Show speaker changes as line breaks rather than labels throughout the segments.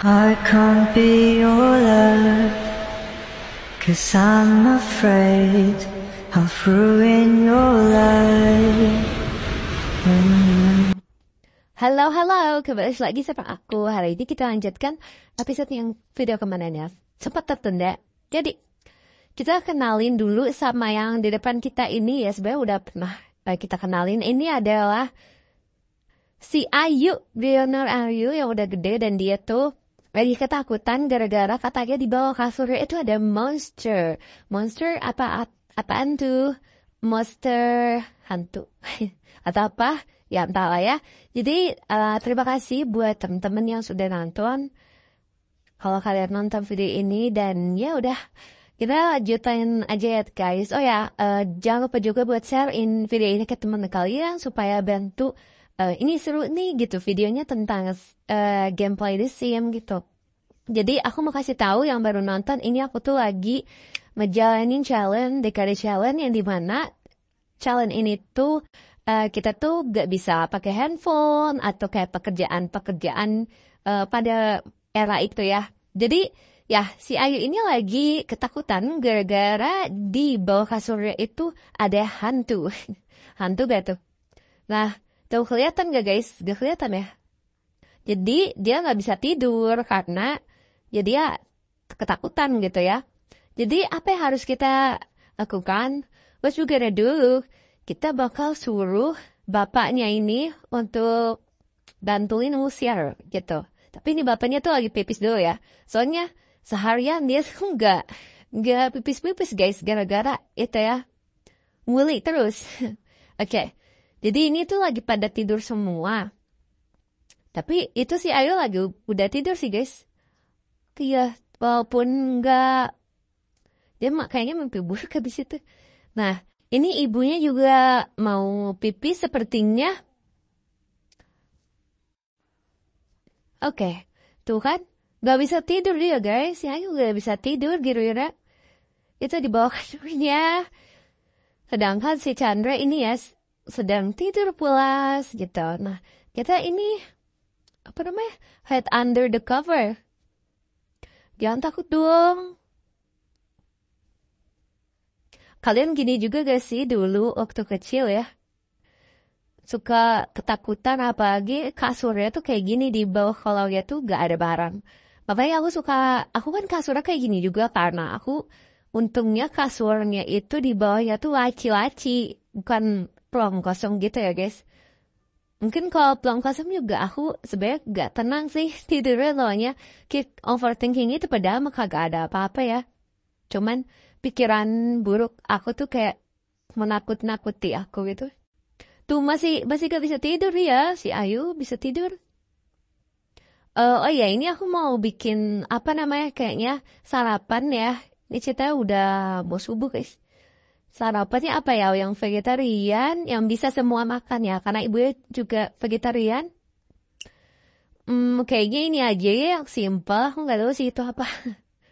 I can't be your love Cause I'm afraid I'll ruin your life Halo, halo, kembali lagi sama aku Hari ini kita lanjutkan episode yang video kemarin ya Sempat tertunda Jadi, kita kenalin dulu sama yang di depan kita ini ya Sebenarnya udah pernah eh, kita kenalin Ini adalah si Ayu Bionor Ayu yang udah gede dan dia tuh jadi ketakutan gara-gara katanya di bawah kasur itu ada monster. Monster apa apaan tuh? Monster hantu atau apa? Ya entahlah ya. Jadi uh, terima kasih buat teman-teman yang sudah nonton. Kalau kalian nonton video ini dan ya udah kita lanjutin aja ya guys. Oh ya, uh, jangan lupa juga buat share in video ini ke teman kalian supaya bantu uh, ini seru nih gitu videonya tentang uh, gameplay di sim gitu jadi aku mau kasih tahu yang baru nonton ini aku tuh lagi menjalani challenge dekade challenge yang dimana challenge ini tuh uh, kita tuh gak bisa pakai handphone atau kayak pekerjaan-pekerjaan uh, pada era itu ya jadi ya si Ayu ini lagi ketakutan gara-gara di bawah kasurnya itu ada hantu hantu gak tuh nah Tuh kelihatan gak guys? Gak kelihatan ya? Jadi dia nggak bisa tidur karena jadi ya ketakutan gitu ya. Jadi apa yang harus kita lakukan? What we gonna do? Kita bakal suruh bapaknya ini untuk bantuin usir gitu. Tapi ini bapaknya tuh lagi pipis dulu ya. Soalnya seharian dia tuh nggak nggak pipis-pipis guys gara-gara itu ya. Muli terus. Oke, okay. Jadi ini tuh lagi pada tidur semua. Tapi itu si Ayu lagi udah tidur sih guys. Iya, walaupun nggak dia kayaknya mimpi buruk habis itu. Nah, ini ibunya juga mau pipis sepertinya. Oke, okay. tuh kan nggak bisa tidur dia guys. Si Ayu nggak bisa tidur gitu ya. Itu di bawah kasurnya. Sedangkan si Chandra ini ya sedang tidur pulas gitu. Nah, kita ini apa namanya? Head under the cover. Jangan takut dong. Kalian gini juga gak sih dulu waktu kecil ya? Suka ketakutan apa apalagi kasurnya tuh kayak gini di bawah kalau ya tuh gak ada barang. Makanya aku suka, aku kan kasurnya kayak gini juga karena aku untungnya kasurnya itu di bawahnya tuh laci-laci. Bukan plong kosong gitu ya guys. Mungkin kalau plong kosong juga aku sebenarnya gak tenang sih tidurnya loanya. kick overthinking itu padahal mah kagak ada apa-apa ya. Cuman pikiran buruk aku tuh kayak menakut-nakuti aku gitu. Tuh masih masih gak bisa tidur ya si Ayu bisa tidur. Uh, oh ya ini aku mau bikin apa namanya kayaknya sarapan ya. Ini ceritanya udah bos subuh guys sarapannya apa ya yang vegetarian yang bisa semua makan ya karena ibu juga vegetarian hmm, kayaknya ini aja ya yang simple aku nggak tahu sih itu apa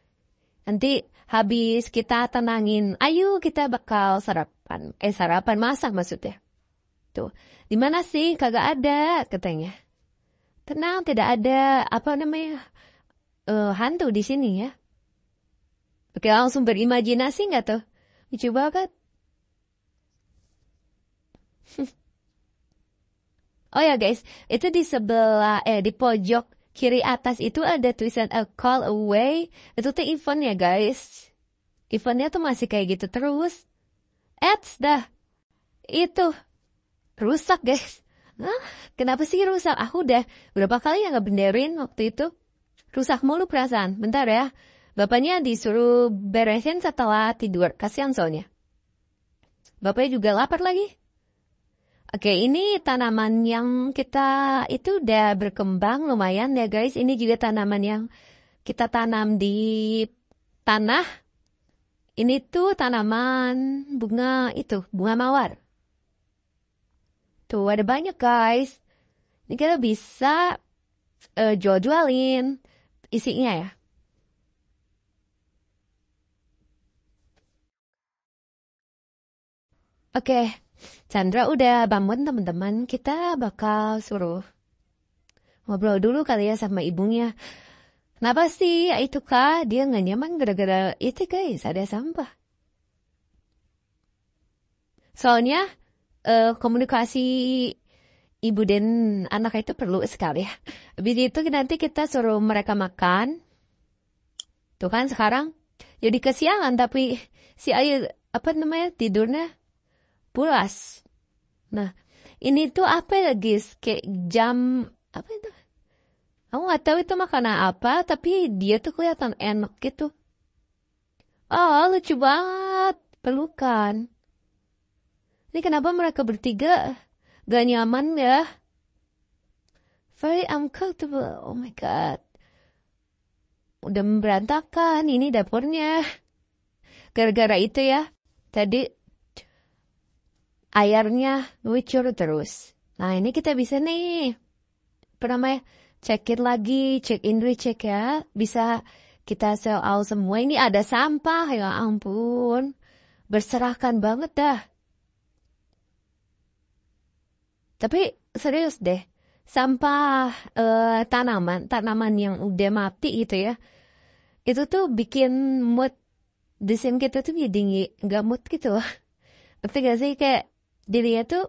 nanti habis kita tenangin ayo kita bakal sarapan eh sarapan masak maksudnya tuh di mana sih kagak ada katanya tenang tidak ada apa namanya uh, hantu di sini ya Oke langsung berimajinasi nggak tuh Lucu banget. oh ya guys, itu di sebelah eh di pojok kiri atas itu ada tulisan a call away. Itu tuh event ya guys. Eventnya tuh masih kayak gitu terus. Ads dah. Itu rusak guys. Hah? Kenapa sih rusak? Aku ah, udah berapa kali ya nggak benderin waktu itu? Rusak mulu perasaan. Bentar ya. Bapaknya disuruh beresin setelah tidur. Kasihan soalnya. Bapaknya juga lapar lagi. Oke, ini tanaman yang kita itu udah berkembang lumayan ya guys. Ini juga tanaman yang kita tanam di tanah. Ini tuh tanaman bunga itu, bunga mawar. Tuh ada banyak guys. Ini kita bisa uh, jual-jualin isinya ya. Oke, okay. Chandra udah bangun teman-teman. Kita bakal suruh ngobrol dulu kali ya sama ibunya. Kenapa sih itu kak? Dia nggak nyaman gara-gara itu guys, ada sampah. Soalnya uh, komunikasi ibu dan anak itu perlu sekali ya. Habis itu nanti kita suruh mereka makan. Tuh kan sekarang jadi kesiangan tapi si ayu apa namanya tidurnya pulas. Nah, ini tuh apa lagi? Kayak jam apa itu? Aku nggak tahu itu makanan apa, tapi dia tuh kelihatan enak gitu. Oh, lucu banget. Pelukan. Ini kenapa mereka bertiga gak nyaman ya? Very uncomfortable. Oh my god. Udah berantakan ini dapurnya. Gara-gara itu ya. Tadi Ayarnya lucu terus. Nah ini kita bisa nih, pernah cekin lagi, check in dulu cek ya. Bisa kita sell out semua, ini ada sampah, ya ampun. Berserahkan banget dah. Tapi serius deh, sampah uh, tanaman, tanaman yang udah mati itu ya, itu tuh bikin mood sini kita tuh jadi nggak mood gitu. Tapi gak sih kayak dilihat tuh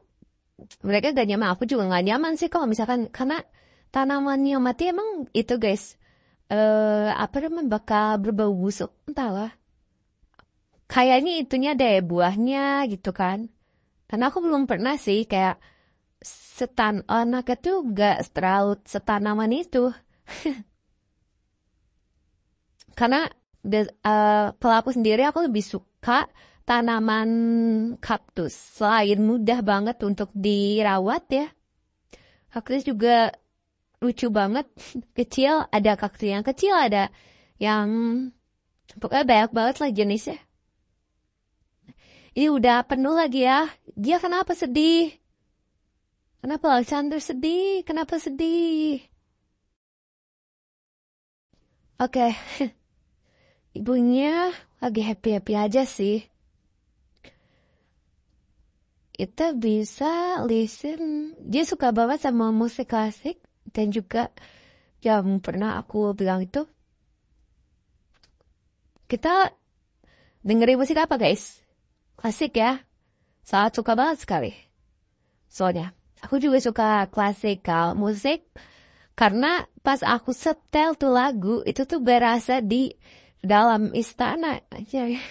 mereka gak nyaman. Aku juga gak nyaman sih kalau misalkan karena tanamannya mati emang itu guys uh, apa namanya bakal berbau busuk entahlah. Kayaknya itunya deh buahnya gitu kan. Karena aku belum pernah sih kayak setan anak itu gak terlalu setanaman itu. Karena uh, pelaku sendiri aku lebih suka tanaman kaktus. Selain mudah banget untuk dirawat ya, kaktus juga lucu banget, kecil, ada kaktus yang kecil, ada yang pokoknya banyak banget lah jenisnya. Ini udah penuh lagi ya. Dia kenapa sedih? Kenapa Alexander sedih? Kenapa sedih? Oke, okay. ibunya lagi happy-happy aja sih kita bisa listen dia suka banget sama musik klasik dan juga yang pernah aku bilang itu kita dengerin musik apa guys klasik ya sangat suka banget sekali soalnya aku juga suka klasikal musik karena pas aku setel tuh lagu itu tuh berasa di dalam istana aja ya.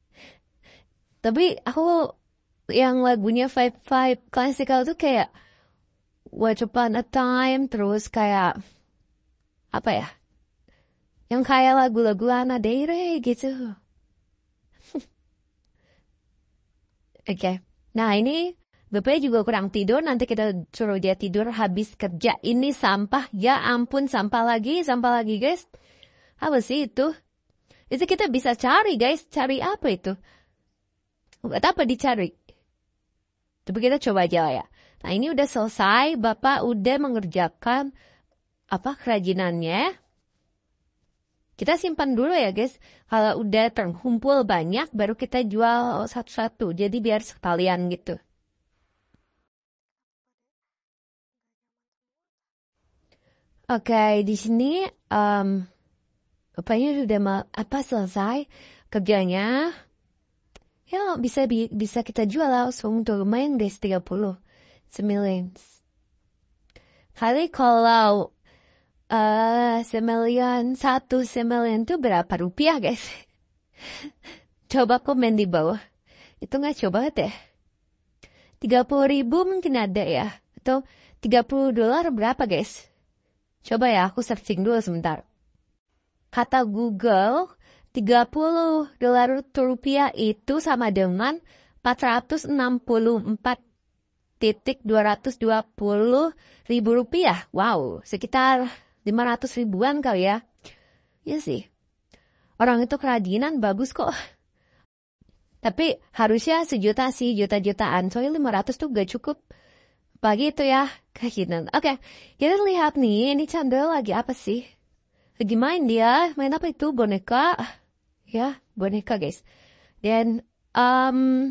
tapi aku yang lagunya five five classical tuh kayak Watch Upon a Time terus kayak apa ya yang kayak lagu-lagu Lana Del Rey gitu. Oke, okay. nah ini BP juga kurang tidur, nanti kita suruh dia tidur habis kerja. Ini sampah, ya ampun sampah lagi, sampah lagi guys. Apa sih itu? Itu kita bisa cari guys, cari apa itu? Buat apa dicari. Tapi kita coba aja lah ya. Nah ini udah selesai, Bapak udah mengerjakan apa kerajinannya. Kita simpan dulu ya guys. Kalau udah terkumpul banyak, baru kita jual satu-satu. Jadi biar sekalian gitu. Oke, okay, di sini um, rupanya sudah apa selesai kerjanya ya bisa bisa kita jual langsung untuk yang des 30 sembilan Kali kalau uh, eh, semilion satu semilion itu berapa rupiah guys? coba komen di bawah. Itu nggak coba deh. 30 ribu mungkin ada ya. Atau 30 dolar berapa guys? Coba ya, aku searching dulu sebentar. Kata Google, 30 dolar rupiah itu sama dengan 464 titik 220 ribu rupiah. Wow, sekitar 500 ribuan kali ya. Iya sih. Orang itu kerajinan bagus kok. Tapi harusnya sejuta sih, juta-jutaan. Soalnya 500 tuh gak cukup. Pagi itu ya, kerajinan. Oke, okay. kita lihat nih, ini candle lagi apa sih? Lagi main dia, main apa itu? Boneka? ya boneka guys dan um,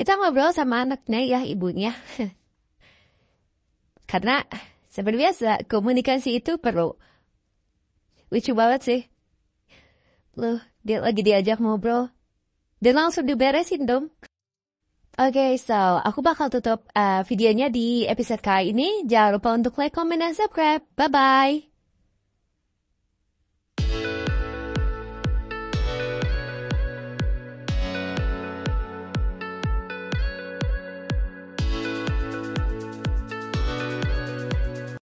kita ngobrol sama anaknya ya ibunya karena seperti biasa komunikasi itu perlu lucu banget sih loh dia lagi diajak ngobrol dan langsung diberesin dong Oke, okay, so aku bakal tutup uh, videonya di episode kali ini. Jangan lupa untuk like, comment, dan subscribe. Bye-bye!